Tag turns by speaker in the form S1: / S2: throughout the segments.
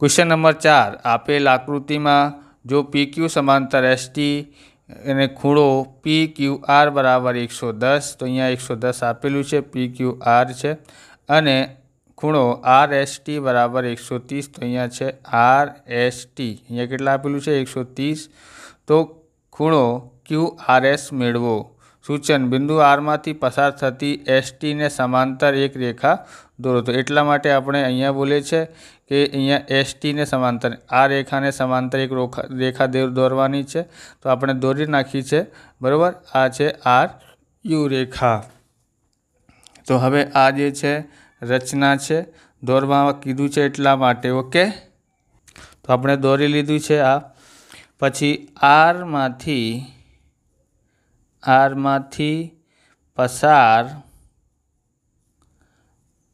S1: question number ચાર આપેલ આકૃતિમાં જો પી ક્યુ સમાંતર એસટી અને ખૂણો પી ક્યુ આર બરાબર એકસો દસ તો અહીંયા એકસો દસ આપેલું છે પી ક્યુ આર છે અને ખૂણો આર એસ ટી બરાબર એકસો ત્રીસ તો અહીંયા છે આર એસ ટી અહીંયા કેટલા આપેલું છે એકસો ત્રીસ તો ખૂણો ક્યુ આર એસ મેળવો સૂચન બિંદુ આરમાંથી પસાર થતી એસ ટીને સમાંતર એક રેખા દોરો તો એટલા માટે આપણે અહીંયા બોલે છે કે અહીંયા એસટીને સમાંતર આ રેખાને સમાંતર એક રોખા રેખા દોરવાની છે તો આપણે દોરી નાખી છે બરાબર આ છે આર યુ રેખા તો હવે આ જે છે રચના છે દોરવામાં કીધું છે એટલા માટે ઓકે તો આપણે દોરી લીધું છે આ પછી આરમાંથી આરમાંથી પસાર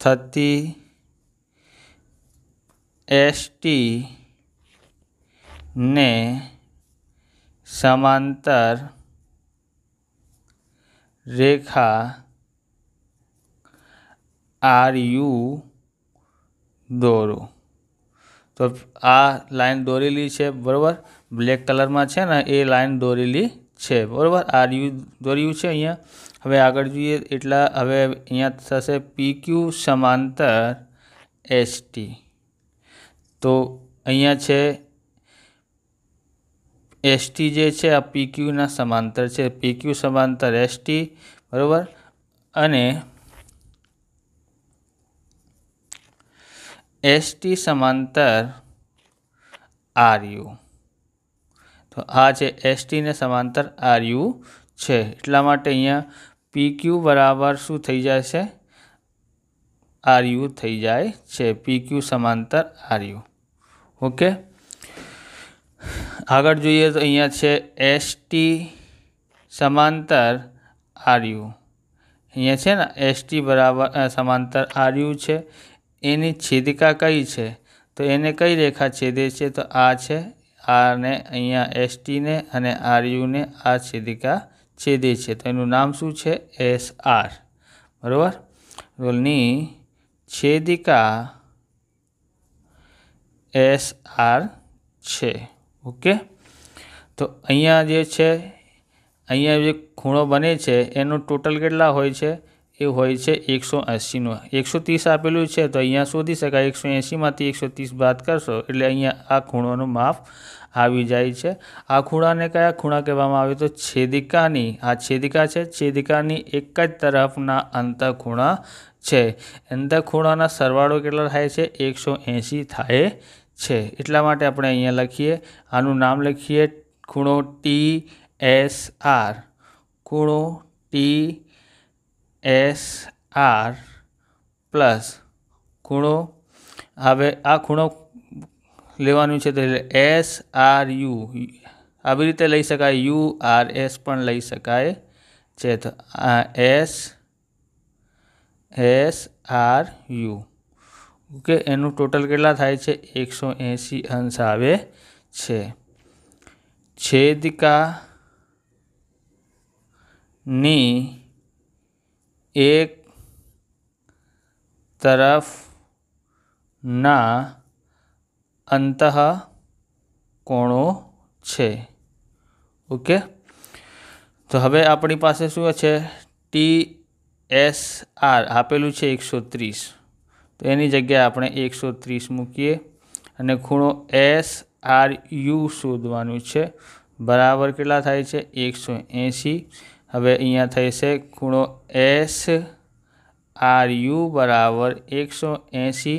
S1: થતી એસટી ને સમાંતર રેખા આર યુ દોરો તો આ લાઈન દોરેલી છે બરાબર બ્લેક કલરમાં છે ને એ લાઈન દોરેલી છે બરાબર આર યુ દોર્યું છે અહીંયા હવે આગળ જોઈએ એટલા હવે અહીંયા થશે પી ક્યુ સમાંતર એસટી તો અહીંયા છે એસટી જે છે આ પીક્યુના સમાંતર છે પીક્યુ સમાંતર એસટી બરાબર અને એસટી સમાંતર આરયુ તો આ છે એસટીને સમાંતર આરયુ છે એટલા માટે અહીંયા પીક્યુ બરાબર શું થઈ જાય છે આરયુ થઈ જાય છે પીક્યુ સમાંતર આરયુ ઓકે આગળ જોઈએ તો અહીંયા છે એસ ટી સમાંતર આરયુ અહીંયા છે ને એસટી બરાબર સમાંતર આર્યુ છે એની છેદિકા કઈ છે તો એને કઈ રેખા છેદે છે તો આ છે આને અહીંયા એસટીને અને આર્યુને આ છેદિકા છેદે છે તો એનું નામ શું છે એસ આર બરાબર રોલની છેદિકા એસ આર છે ઓકે તો અહીંયા જે છે અહીંયા જે ખૂણો બને છે એનો ટોટલ કેટલા હોય છે એ હોય છે એકસો એંસીનો એકસો ત્રીસ આપેલું છે તો અહીંયા શોધી શકાય એકસો એંસીમાંથી એકસો ત્રીસ બાદ કરશો એટલે અહીંયા આ ખૂણોનું માપ આવી જાય છે આ ખૂણાને કયા ખૂણા કહેવામાં આવે તો છેદિકાની આ છેદિકા છે છેદિકાની એક જ તરફના અંતર ખૂણા છે અંતર ખૂણાના સરવાળો કેટલા થાય છે એકસો એંસી થાય છે એટલા માટે આપણે અહીંયા લખીએ આનું નામ લખીએ ખૂણો ટી એસ આર ખૂણો ટી એસ આર પ્લસ ખૂણો હવે આ ખૂણો લેવાનું છે તો એસ આર યુ આવી રીતે લઈ શકાય યુ આર એસ પણ લઈ શકાય છે તો આ S S R U okay એનું ટોટલ કેટલા થાય છે એકસો એંસી અંશ આવે છે છેદકાની એક તરફના અંતઃ કોણો છે ઓકે તો હવે આપણી પાસે શું છે ટી એસ આર આપેલું છે એકસો ત્રીસ તો એની જગ્યાએ આપણે એકસો ત્રીસ મૂકીએ અને ખૂણો એસ આર યુ શોધવાનું છે બરાબર કેટલા થાય છે એકસો એંસી હવે અહીંયા થશે ખૂણો એસ આર યુ બરાબર એકસો એંસી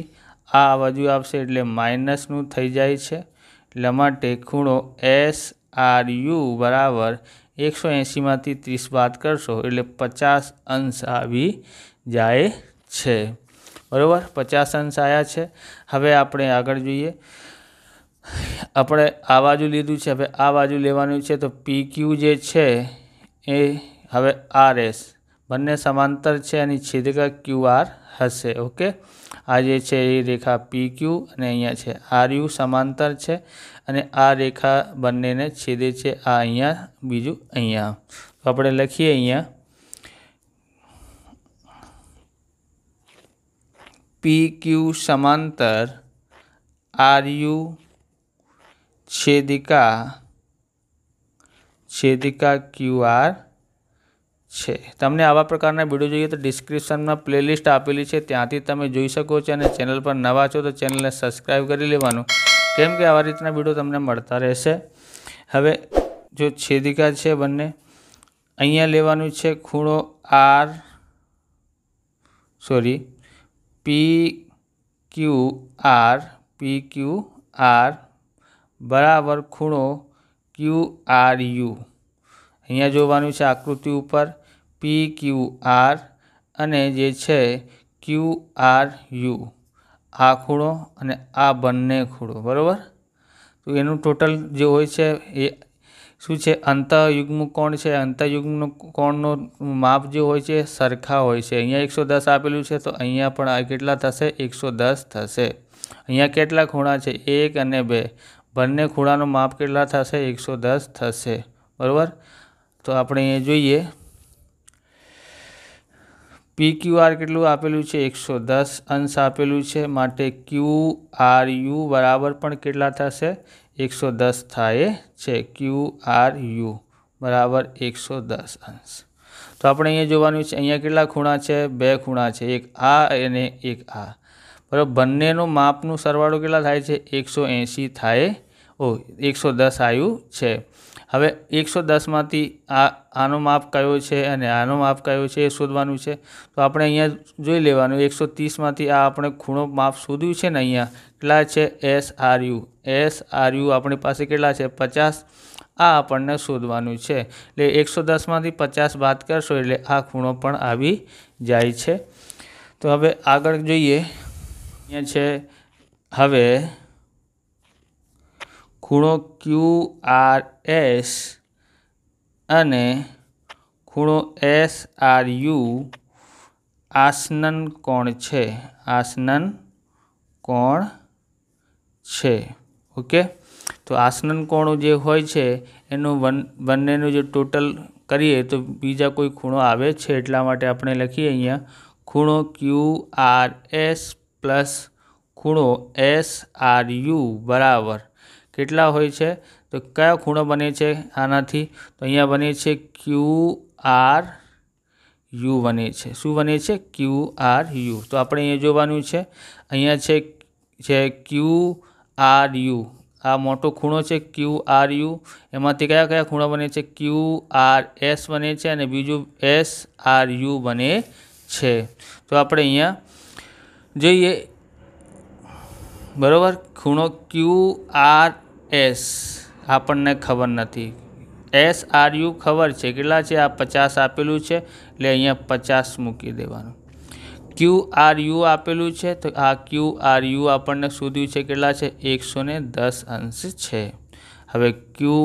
S1: આ બાજુ આવશે એટલે માઇનસનું થઈ જાય છે એટલા માટે ખૂણો એસ આર યુ બરાબર એકસો એંસીમાંથી ત્રીસ બાદ કરશો એટલે પચાસ અંશ આવી જાય છે બરાબર પચાસ અંશ આવ્યા છે હવે આપણે આગળ જોઈએ આપણે આ બાજુ લીધું છે હવે આ બાજુ લેવાનું છે તો પી ક્યુ જે છે એ હવે આર એસ બંને સમાંતર છે એની છેદકા ક્યુ આર હશે ઓકે આ જે છે એ રેખા પી ક્યુ અને અહીંયા છે આર યુ સમાંતર છે અને આ રેખા બંનેને છેદે છે આ અહીંયા બીજું અહીંયા તો આપણે લખીએ અહીંયા પી ક્યુ સમાંતર આર યુ છેદિકા છેદિકા ક્યુ આર છે તમને આવા પ્રકારના વિડીયો જોઈએ તો ડિસ્ક્રિપ્શનમાં પ્લેલિસ્ટ આપેલી છે ત્યાંથી તમે જોઈ શકો છો અને ચેનલ પર નવા છો તો ચેનલને સબસ્ક્રાઈબ કરી લેવાનું કેમ કે આવા રીતના વિડીયો તમને મળતા રહેશે હવે જો છેદિકા છે બંને અહીંયા લેવાનું છે ખૂણો આર સોરી પી ક્યુ પી ક્યુ બરાબર ખૂણો ક્યુ આર અહીંયા જોવાનું છે આકૃતિ ઉપર પી ક્યુ અને જે છે ક્યુ યુ આ ખૂણો અને આ બંને ખૂણો બરાબર તો એનું ટોટલ જે હોય છે એ શું છે અંતઃયુગ્મ કોણ છે અંતઃયુગ્મ કોણનો માપ જે હોય છે સરખા હોય છે અહીંયા એકસો દસ આપેલું છે તો અહીંયા પણ આ કેટલા થશે એકસો દસ થશે અહીંયા કેટલા ખૂણા છે એક અને બે બંને ખૂણાનો માપ કેટલા થશે એકસો દસ થશે બરાબર તો આપણે અહીંયા જોઈએ પી ક્યુ આર કેટલું આપેલું છે એકસો દસ અંશ આપેલું છે માટે ક્યુ આર યુ બરાબર પણ કેટલા થશે એકસો દસ થાય છે ક્યુ આર યુ બરાબર એકસો દસ અંશ તો આપણે અહીંયા જોવાનું છે અહીંયા કેટલા ખૂણા છે બે ખૂણા છે એક આ અને એક આ બરાબર બંનેનો માપનું સરવાળો કેટલા થાય છે એકસો એંસી થાય ઓ એકસો દસ આવ્યું છે હવે એકસો દસમાંથી આ આનો માપ કયો છે અને આનો માપ કયો છે એ શોધવાનું છે તો આપણે અહીંયા જોઈ લેવાનું એકસો ત્રીસમાંથી આ આપણે ખૂણો માપ શોધ્યું છે ને અહીંયા કેટલા છે S R U S R U આપણી પાસે કેટલા છે પચાસ આ આપણને શોધવાનું છે એટલે એકસો દસમાંથી પચાસ બાદ કરશો એટલે આ ખૂણો પણ આવી જાય છે તો હવે આગળ જોઈએ અહીંયા છે હવે ખૂણો ક્યુ આર એસ અને ખૂણો એસ આર યુ આસનન કોણ છે આસનન કોણ છે ઓકે તો આસનન કોણો જે હોય છે એનું વન બંનેનું જે ટોટલ કરીએ તો બીજા કોઈ ખૂણો આવે છે એટલા માટે આપણે લખીએ અહીંયા ખૂણો ક્યુ આર એસ પ્લસ ખૂણો એસ આર યુ બરાબર કેટલા હોય છે તો કયો ખૂણો બને છે આનાથી તો અહીંયા બને છે ક્યુ આર યુ બને છે શું બને છે ક્યુ આર યુ તો આપણે અહીંયા જોવાનું છે અહીંયા છે છે ક્યુ આર યુ આ મોટો ખૂણો છે ક્યુ આર યુ એમાંથી કયા કયા ખૂણો બને છે ક્યુ આર એસ બને છે અને બીજું એસ આર યુ બને છે તો આપણે અહીંયા જોઈએ બરાબર ખૂણો ક્યુ આર એસ આપણને ખબર નથી એસ આર યુ ખબર છે કેટલા છે આ પચાસ આપેલું છે એટલે અહીંયા પચાસ મૂકી દેવાનું ક્યુ આર યુ આપેલું છે તો આ ક્યુ આર યુ આપણને શોધ્યું છે કેટલા છે એકસો દસ અંશ છે હવે ક્યુ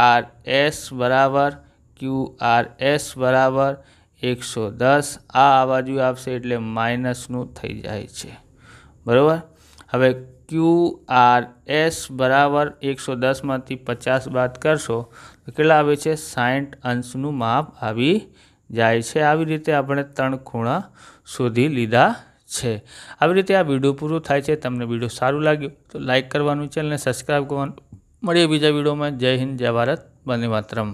S1: આર એસ બરાબર ક્યુ આર એસ બરાબર એકસો દસ આ આ આવશે એટલે માઇનસનું થઈ જાય છે બરાબર હવે ક્યુ આર એસ બરાબર એકસો દસમાંથી પચાસ બાદ કરશો તો કેટલા આવે છે સાઠ અંશનું માપ આવી જાય છે આવી રીતે આપણે ત્રણ ખૂણા શોધી લીધા છે આવી રીતે આ વિડીયો પૂરો થાય છે તમને વિડીયો સારું લાગ્યું તો લાઇક કરવાનું ચેનલને સબસ્ક્રાઈબ કરવાનું મળીએ બીજા વિડીયોમાં જય હિન્દ જય ભારત બંને માત્રમ